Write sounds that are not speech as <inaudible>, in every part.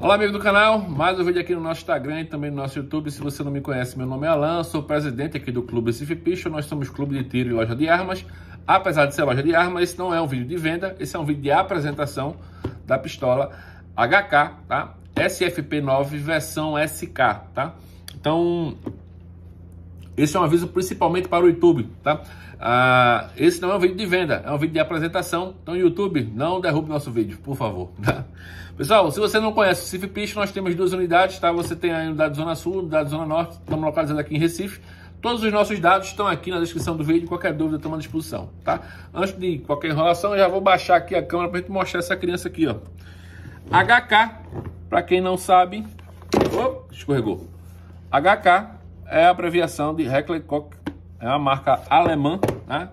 Olá, amigo do canal. Mais um vídeo aqui no nosso Instagram e também no nosso YouTube. Se você não me conhece, meu nome é Alan, sou presidente aqui do Clube Recife Picho. Nós somos clube de tiro e loja de armas. Apesar de ser loja de armas, esse não é um vídeo de venda, esse é um vídeo de apresentação da pistola HK, tá? SFP9 versão SK, tá? Então, esse é um aviso principalmente para o YouTube, tá? Ah, esse não é um vídeo de venda, é um vídeo de apresentação. Então, YouTube, não derrube nosso vídeo, por favor. <laughs> Tá? Pessoal, se você não conhece o Cif nós temos duas unidades, tá? Você tem a unidade Zona Sul, unidade Zona Norte, estamos localizados aqui em Recife. Todos os nossos dados estão aqui na descrição do vídeo. Qualquer dúvida, estamos à disposição, tá? Antes de qualquer enrolação, eu já vou baixar aqui a câmera para gente mostrar essa criança aqui, ó. HK, para quem não sabe, oh, escorregou. HK é a abreviação de Heckler Koch, é uma marca alemã, né?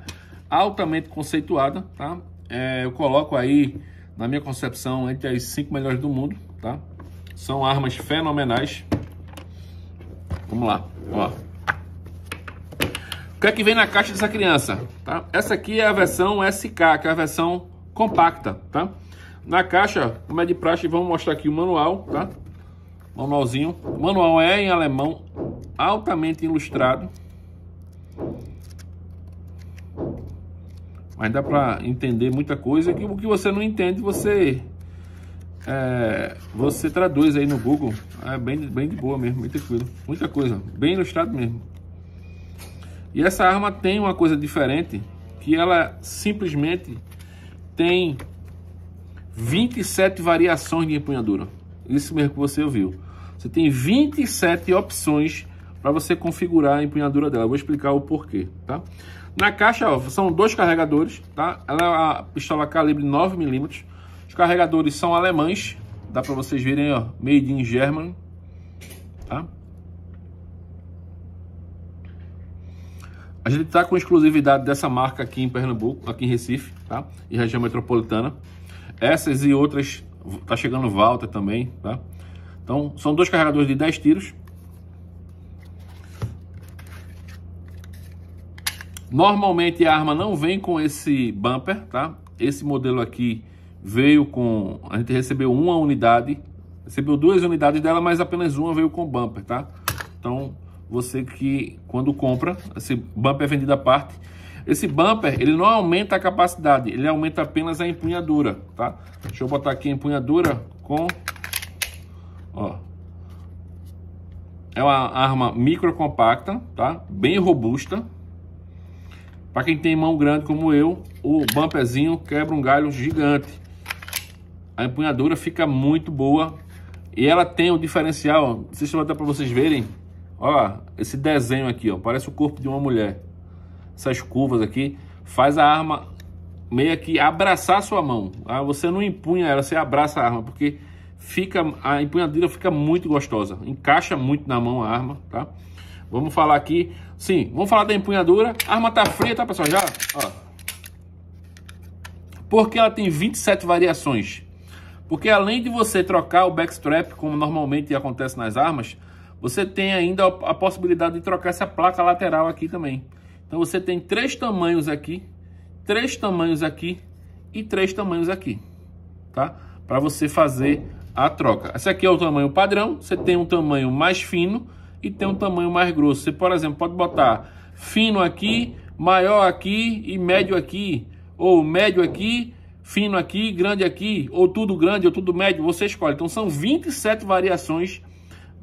altamente conceituada. Tá? É, eu coloco aí, na minha concepção, entre as cinco melhores do mundo. Tá? São armas fenomenais. Vamos lá, ó. O que é que vem na caixa dessa criança? Tá? Essa aqui é a versão SK, que é a versão compacta, tá? Na caixa, como é de praxe, vamos mostrar aqui o manual, tá? Manualzinho. O manual é em alemão, altamente ilustrado. Mas dá para entender muita coisa que o que você não entende, você é, você traduz aí no Google. É bem, bem de boa mesmo, bem tranquilo. Muita coisa, bem ilustrado mesmo. E essa arma tem uma coisa diferente, que ela simplesmente tem 27 variações de empunhadura. Isso mesmo que você ouviu. Você tem 27 opções para você configurar a empunhadura dela. Eu vou explicar o porquê, tá? Na caixa, ó, são dois carregadores, tá? Ela é uma pistola calibre 9mm. Os carregadores são alemães, dá para vocês verem, ó, made in German, tá? A gente tá com exclusividade dessa marca aqui em Pernambuco, aqui em Recife, tá? E região metropolitana. Essas e outras, tá chegando Valta também, tá? Então, são dois carregadores de 10 tiros, Normalmente a arma não vem com esse bumper, tá? Esse modelo aqui veio com... A gente recebeu uma unidade, recebeu duas unidades dela, mas apenas uma veio com bumper, tá? Então, você que quando compra, esse bumper é vendido à parte. Esse bumper, ele não aumenta a capacidade, ele aumenta apenas a empunhadura, tá? Deixa eu botar aqui a empunhadura com... Ó. É uma arma micro compacta, tá? Bem robusta, para quem tem mão grande como eu, o bumperzinho quebra um galho gigante. A empunhadura fica muito boa e ela tem o um diferencial, Se eu para vocês verem. olha esse desenho aqui, ó, parece o corpo de uma mulher. Essas curvas aqui faz a arma meio que abraçar sua mão. Ah, você não empunha ela, você abraça a arma, porque fica a empunhadura fica muito gostosa, encaixa muito na mão a arma, tá? Vamos falar aqui Sim, vamos falar da empunhadura. A arma tá fria, tá, pessoal? Já, ó. Porque ela tem 27 variações. Porque além de você trocar o backstrap, como normalmente acontece nas armas, você tem ainda a possibilidade de trocar essa placa lateral aqui também. Então você tem três tamanhos aqui, três tamanhos aqui e três tamanhos aqui, tá? Para você fazer a troca. Esse aqui é o tamanho padrão, você tem um tamanho mais fino, e tem um tamanho mais grosso. Você, por exemplo, pode botar fino aqui, maior aqui e médio aqui, ou médio aqui, fino aqui, grande aqui, ou tudo grande, ou tudo médio, você escolhe. Então são 27 variações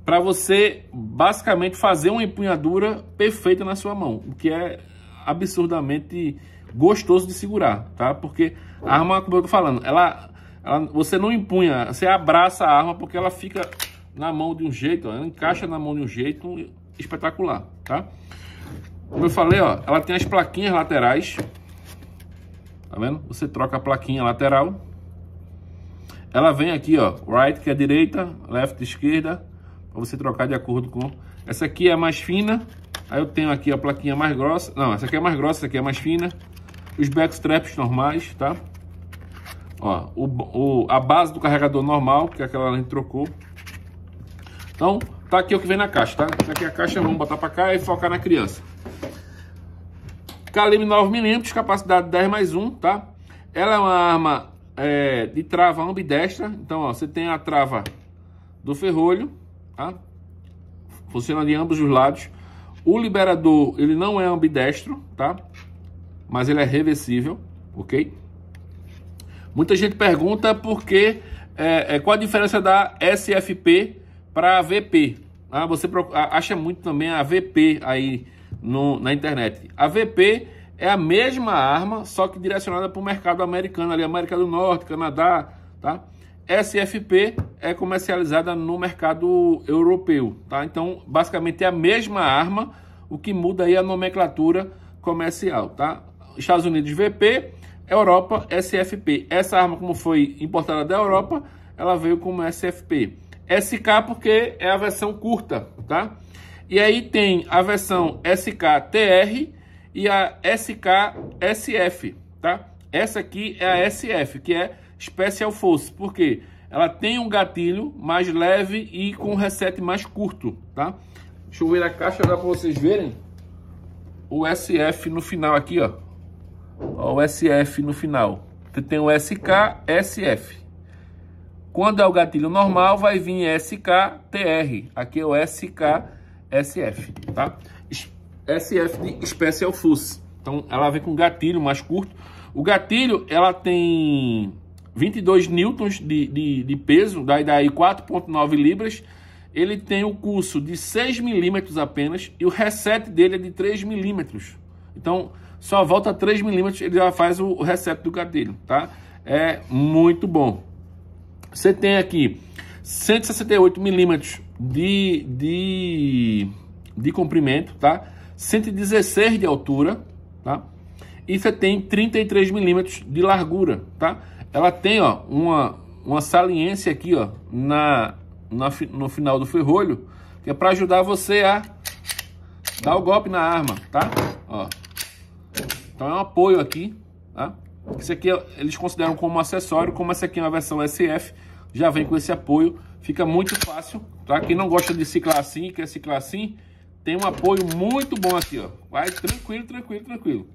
para você basicamente fazer uma empunhadura perfeita na sua mão, o que é absurdamente gostoso de segurar, tá? Porque a arma, como eu tô falando, ela, ela você não empunha, você abraça a arma porque ela fica na mão de um jeito, ó, ela encaixa na mão de um jeito espetacular, tá? Como eu falei, ó, ela tem as plaquinhas laterais, tá vendo? Você troca a plaquinha lateral, ela vem aqui, ó, right, que é direita, left, esquerda, para você trocar de acordo com... Essa aqui é mais fina, aí eu tenho aqui a plaquinha mais grossa, não, essa aqui é mais grossa, essa aqui é mais fina, os backstraps normais, tá? Ó, o, o, a base do carregador normal, que é aquela que a gente trocou, então, tá aqui o que vem na caixa, tá? tá aqui a caixa, vamos botar para cá e focar na criança. Calibre 9mm, capacidade 10 mais 1, tá? Ela é uma arma é, de trava ambidestra. Então, ó, você tem a trava do ferrolho, tá? Funciona de ambos os lados. O liberador, ele não é ambidestro, tá? Mas ele é reversível, ok? Muita gente pergunta por que, é, é, qual a diferença da SFP para a VP. Ah, você acha muito também a VP aí no, na internet. A VP é a mesma arma, só que direcionada para o mercado americano, ali, América do Norte, Canadá, tá? SFP é comercializada no mercado europeu, tá? Então, basicamente é a mesma arma, o que muda aí a nomenclatura comercial, tá? Estados Unidos VP, Europa SFP. Essa arma, como foi importada da Europa, ela veio como SFP. SK porque é a versão curta, tá? E aí tem a versão SK-TR e a SK-SF, tá? Essa aqui é a SF, que é Special Force, porque ela tem um gatilho mais leve e com reset mais curto, tá? Deixa eu ver a caixa para vocês verem. O SF no final aqui, ó. ó. O SF no final. Você tem o SK, SF. Quando é o gatilho normal, vai vir SKTR. Aqui é o SKSF, tá? SF de Special Fuse. Então, ela vem com gatilho mais curto. O gatilho, ela tem 22 newtons de, de, de peso, daí, daí 4.9 libras. Ele tem o curso de 6 milímetros apenas e o reset dele é de 3 milímetros. Então, só volta 3 milímetros, ele já faz o reset do gatilho, tá? É muito bom. Você tem aqui 168 milímetros de, de, de comprimento, tá? 116 de altura, tá? E você tem 33 milímetros de largura, tá? Ela tem, ó, uma, uma saliência aqui, ó, na, na no final do ferrolho, que é para ajudar você a dar o golpe na arma, tá? Ó. Então é um apoio aqui, tá? Esse aqui é, eles consideram como um acessório, como essa aqui é uma versão SF, já vem com esse apoio, fica muito fácil, tá? Quem não gosta de ciclar assim, quer ciclar assim, tem um apoio muito bom aqui, ó. Vai tranquilo, tranquilo, tranquilo.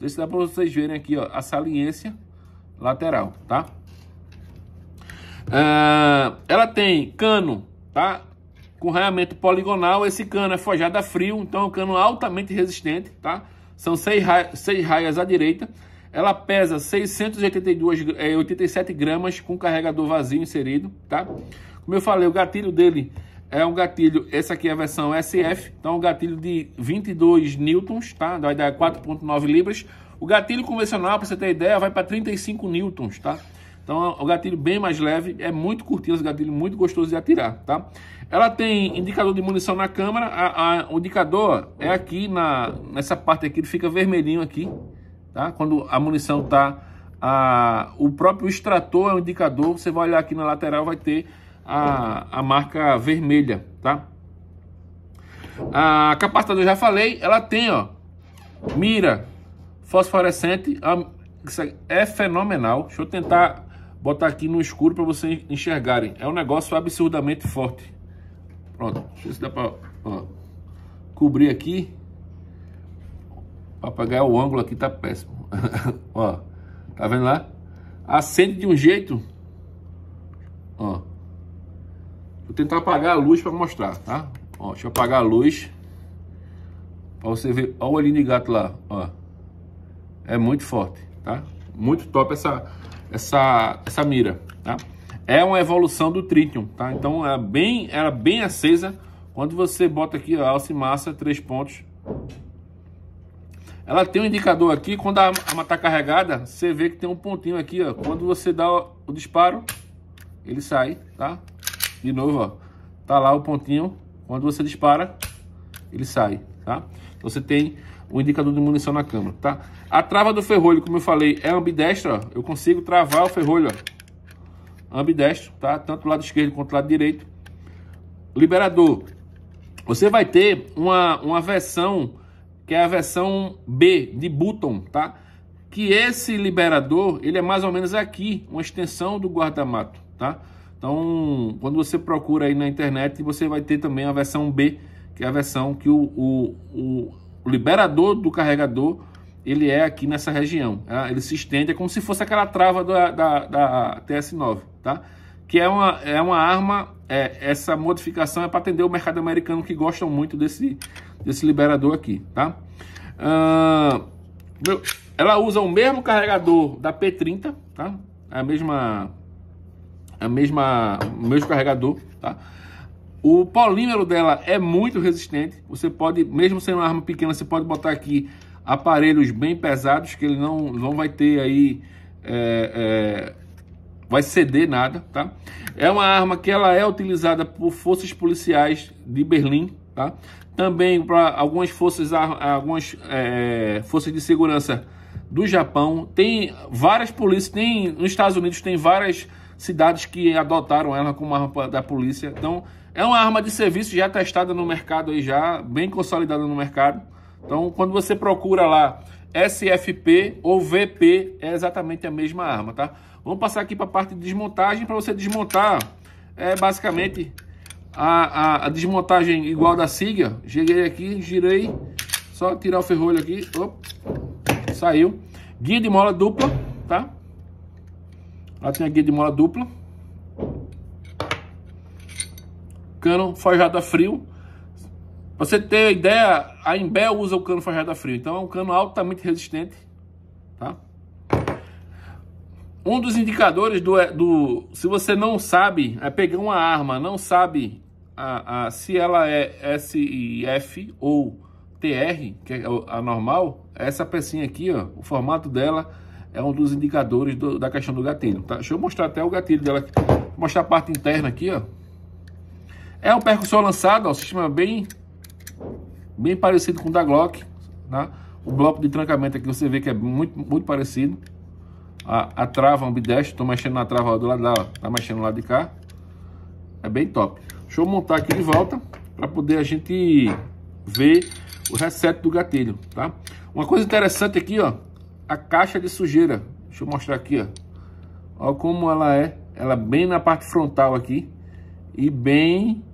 isso se dá para vocês verem aqui, ó, a saliência lateral, tá? Ah, ela tem cano, tá? Com raiamento poligonal, esse cano é forjado a frio, então é um cano altamente resistente, tá? São seis, ra seis raias à direita, ela pesa 682, é, 87 gramas com carregador vazio inserido, tá? Como eu falei, o gatilho dele é um gatilho, essa aqui é a versão SF, então é um gatilho de 22 newtons, tá? Vai dar 4.9 libras. O gatilho convencional, para você ter ideia, vai para 35 newtons, tá? Então é um gatilho bem mais leve, é muito curtinho esse gatilho, muito gostoso de atirar, tá? Ela tem indicador de munição na câmera, a, a, o indicador é aqui na, nessa parte aqui, ele fica vermelhinho aqui, tá? Quando a munição tá a, o próprio extrator é um indicador, você vai olhar aqui na lateral vai ter a, a marca vermelha, tá? A capacitador já falei, ela tem, ó, mira fosforescente, é, é fenomenal. Deixa eu tentar botar aqui no escuro para vocês enxergarem. É um negócio absurdamente forte. Pronto, deixa eu ver se dá para cobrir aqui. Para pegar o ângulo aqui tá péssimo. <laughs> ó, tá vendo lá? Acende de um jeito, ó. Vou tentar apagar a luz para mostrar, tá? Ó, deixa eu apagar a luz para você ver. Ó o olhinho de gato lá, ó. É muito forte, tá? Muito top essa essa essa mira, tá? É uma evolução do Tritium, tá? Então é bem, era bem acesa. Quando você bota aqui, a alça e massa, três pontos, ela tem um indicador aqui, quando a arma tá carregada, você vê que tem um pontinho aqui, ó. Quando você dá o, disparo, ele sai, tá? De novo, ó. Tá lá o pontinho. Quando você dispara, ele sai, tá? você tem o indicador de munição na câmera, tá? A trava do ferrolho, como eu falei, é ambidestra, ó. Eu consigo travar o ferrolho, ó. Ambidestro, tá? Tanto lado esquerdo quanto lado direito. Liberador. Você vai ter uma, uma versão que é a versão B de Button, tá? Que esse liberador, ele é mais ou menos aqui, uma extensão do guardamato, tá? Então, quando você procura aí na internet, você vai ter também a versão B, que é a versão que o, o, o liberador do carregador, ele é aqui nessa região. Tá? Ele se estende, é como se fosse aquela trava da, da, da TS9, tá? que é uma, é uma arma, é, essa modificação é para atender o mercado americano que gostam muito desse, desse liberador aqui, tá? Ah, ela usa o mesmo carregador da P30, tá? A mesma, a mesma, o mesmo carregador, tá? O polímero dela é muito resistente. Você pode, mesmo sendo uma arma pequena, você pode botar aqui aparelhos bem pesados que ele não, não vai ter aí é, é, vai ceder nada, tá? É uma arma que ela é utilizada por forças policiais de Berlim, tá? Também para algumas forças, algumas é, forças de segurança do Japão. Tem várias polícias, tem nos Estados Unidos tem várias cidades que adotaram ela como arma da polícia. Então é uma arma de serviço já testada no mercado aí já, bem consolidada no mercado. Então, quando você procura lá SFP ou VP, é exatamente a mesma arma, tá? Vamos passar aqui para a parte de desmontagem, para você desmontar, é basicamente a, a, a, desmontagem igual da Sig. Cheguei aqui, girei, só tirar o ferrolho aqui, op, saiu. Guia de mola dupla, tá? Ela tem a guia de mola dupla. Cano forjado frio. Pra você ter ideia, a Imbel usa o cano forjado a frio, então é um cano altamente resistente, tá? Um dos indicadores do, é, do se você não sabe, é pegar uma arma, não sabe a, a, se ela é SIF ou TR, que é a normal, é essa pecinha aqui, ó, o formato dela é um dos indicadores do, da questão do gatilho, tá? Deixa eu mostrar até o gatilho dela aqui, mostrar a parte interna aqui, ó. É um percussor lançado, ó, um sistema bem bem parecido com o da Glock, né? O bloco de trancamento aqui você vê que é muito, muito parecido. A, a trava ambidestre, estou mexendo na trava ó, do lado dela, ó, tá mexendo lá de cá. É bem top. Deixa eu montar aqui de volta para poder a gente ver o reset do gatilho, tá? Uma coisa interessante aqui, ó, a caixa de sujeira. Deixa eu mostrar aqui, ó. Ó como ela é, ela é bem na parte frontal aqui e bem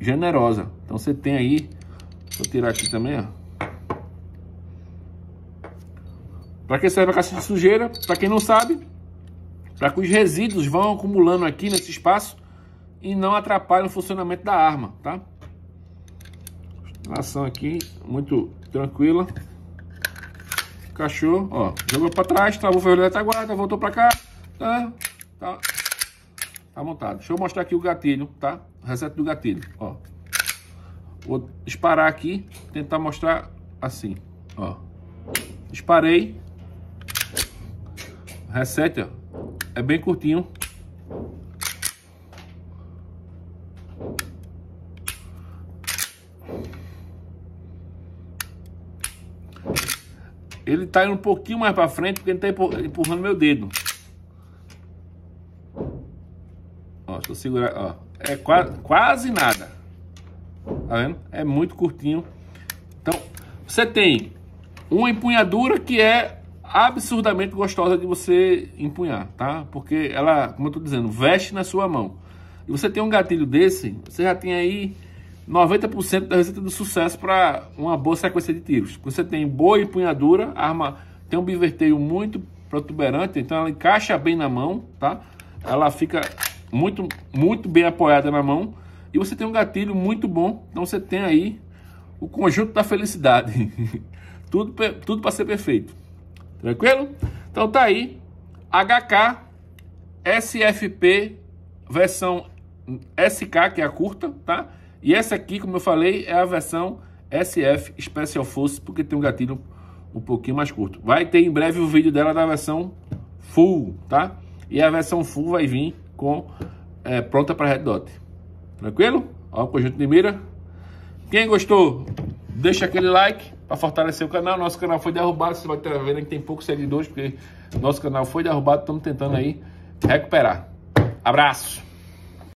generosa. Então você tem aí Vou tirar aqui também, ó. Para que serve a caixa de sujeira? Para quem não sabe, para que os resíduos vão acumulando aqui nesse espaço e não atrapalhem o funcionamento da arma, tá? Ação aqui muito tranquila. Cachorro, ó, jogou para trás, travou o ferro da guarda, voltou para cá, tá? Tá, tá montado. Deixa eu mostrar aqui o gatilho, tá? reset do gatilho, ó. Vou disparar aqui, tentar mostrar assim, ó. Disparei. Reset, ó. É bem curtinho. Ele tá indo um pouquinho mais para frente porque ele tá empurrando meu dedo. Ó, tô segurando, ó. É quase, quase nada. Tá vendo? É muito curtinho. Então, você tem uma empunhadura que é absurdamente gostosa de você empunhar, tá? Porque ela, como eu tô dizendo, veste na sua mão. E você tem um gatilho desse, você já tem aí 90% da receita do sucesso para uma boa sequência de tiros. Você tem boa empunhadura, arma tem um biverteio muito protuberante, então ela encaixa bem na mão, tá? Ela fica muito, muito bem apoiada na mão e você tem um gatilho muito bom. Então você tem aí o conjunto da felicidade. <laughs> tudo tudo para ser perfeito. Tranquilo? Então tá aí. HK SFP versão SK, que é a curta, tá? E essa aqui, como eu falei, é a versão SF Special Force, porque tem um gatilho um pouquinho mais curto. Vai ter em breve o vídeo dela da versão full, tá? E a versão full vai vir com é, pronta para red dot. Tranquilo? Ó, o conjunto de mira. Quem gostou, deixa aquele like para fortalecer o canal. Nosso canal foi derrubado, você vai estar vendo que tem poucos seguidores, porque nosso canal foi derrubado, estamos tentando aí recuperar. Abraço!